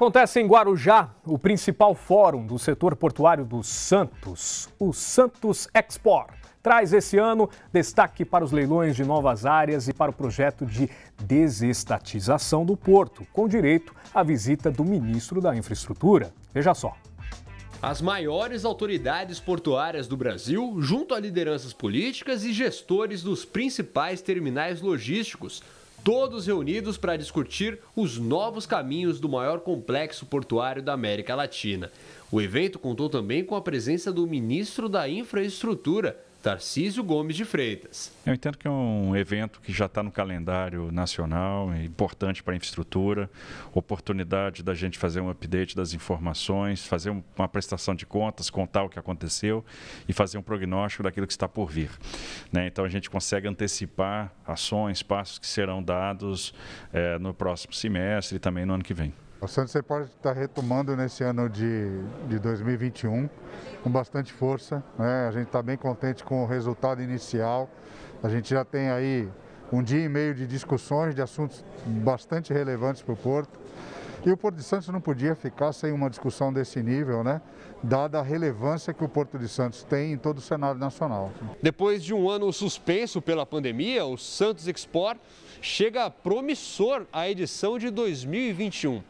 Acontece em Guarujá o principal fórum do setor portuário do Santos, o Santos Export. Traz esse ano destaque para os leilões de novas áreas e para o projeto de desestatização do porto, com direito à visita do ministro da Infraestrutura. Veja só. As maiores autoridades portuárias do Brasil, junto a lideranças políticas e gestores dos principais terminais logísticos, todos reunidos para discutir os novos caminhos do maior complexo portuário da América Latina. O evento contou também com a presença do ministro da Infraestrutura, Tarcísio Gomes de Freitas. Eu entendo que é um evento que já está no calendário nacional, é importante para a infraestrutura, oportunidade da gente fazer um update das informações, fazer uma prestação de contas, contar o que aconteceu e fazer um prognóstico daquilo que está por vir. Né? Então a gente consegue antecipar ações, passos que serão dados é, no próximo semestre e também no ano que vem. O Santos pode estar retomando nesse ano de, de 2021 com bastante força. Né? A gente está bem contente com o resultado inicial. A gente já tem aí um dia e meio de discussões de assuntos bastante relevantes para o Porto. E o Porto de Santos não podia ficar sem uma discussão desse nível, né? Dada a relevância que o Porto de Santos tem em todo o cenário nacional. Depois de um ano suspenso pela pandemia, o Santos Export chega promissor à edição de 2021.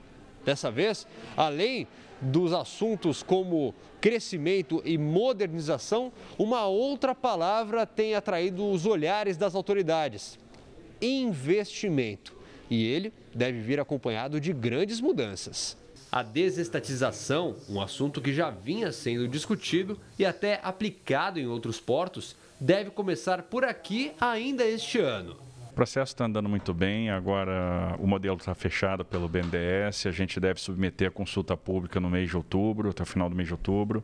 Dessa vez, além dos assuntos como crescimento e modernização, uma outra palavra tem atraído os olhares das autoridades: investimento. E ele deve vir acompanhado de grandes mudanças. A desestatização, um assunto que já vinha sendo discutido e até aplicado em outros portos, deve começar por aqui ainda este ano. O processo está andando muito bem, agora o modelo está fechado pelo BNDES, a gente deve submeter a consulta pública no mês de outubro, até o final do mês de outubro.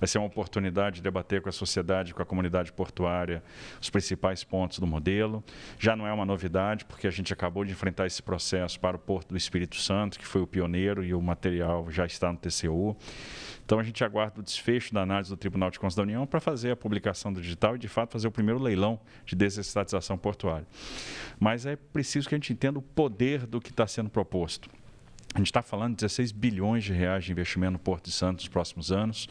Vai ser uma oportunidade de debater com a sociedade, com a comunidade portuária, os principais pontos do modelo. Já não é uma novidade, porque a gente acabou de enfrentar esse processo para o Porto do Espírito Santo, que foi o pioneiro e o material já está no TCU. Então a gente aguarda o desfecho da análise do Tribunal de Contas da União para fazer a publicação do digital e, de fato, fazer o primeiro leilão de desestatização portuária. Mas é preciso que a gente entenda o poder do que está sendo proposto. A gente está falando de 16 bilhões de reais de investimento no Porto de Santos nos próximos anos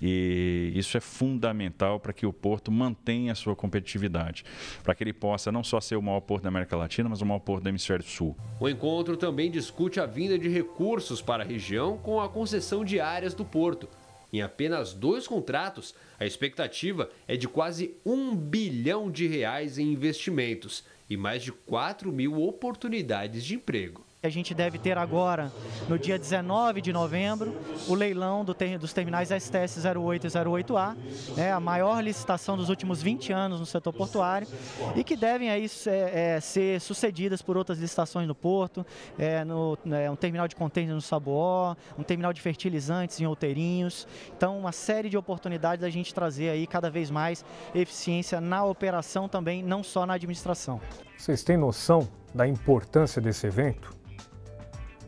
e isso é fundamental para que o Porto mantenha a sua competitividade, para que ele possa não só ser o maior porto da América Latina, mas o maior porto do Hemisfério Sul. O encontro também discute a vinda de recursos para a região com a concessão de áreas do porto. Em apenas dois contratos, a expectativa é de quase um bilhão de reais em investimentos e mais de 4 mil oportunidades de emprego. A gente deve ter agora, no dia 19 de novembro, o leilão do ter, dos terminais STS 08 e 08A, né, a maior licitação dos últimos 20 anos no setor portuário, e que devem aí, é, é, ser sucedidas por outras licitações no porto, é, no, né, um terminal de contêiner no Saboó, um terminal de fertilizantes em Outeirinhos. Então, uma série de oportunidades da gente trazer aí cada vez mais eficiência na operação também, não só na administração. Vocês têm noção da importância desse evento?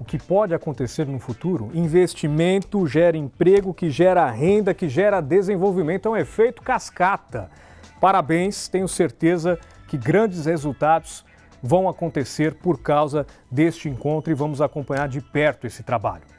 o que pode acontecer no futuro, investimento gera emprego, que gera renda, que gera desenvolvimento, é um efeito cascata. Parabéns, tenho certeza que grandes resultados vão acontecer por causa deste encontro e vamos acompanhar de perto esse trabalho.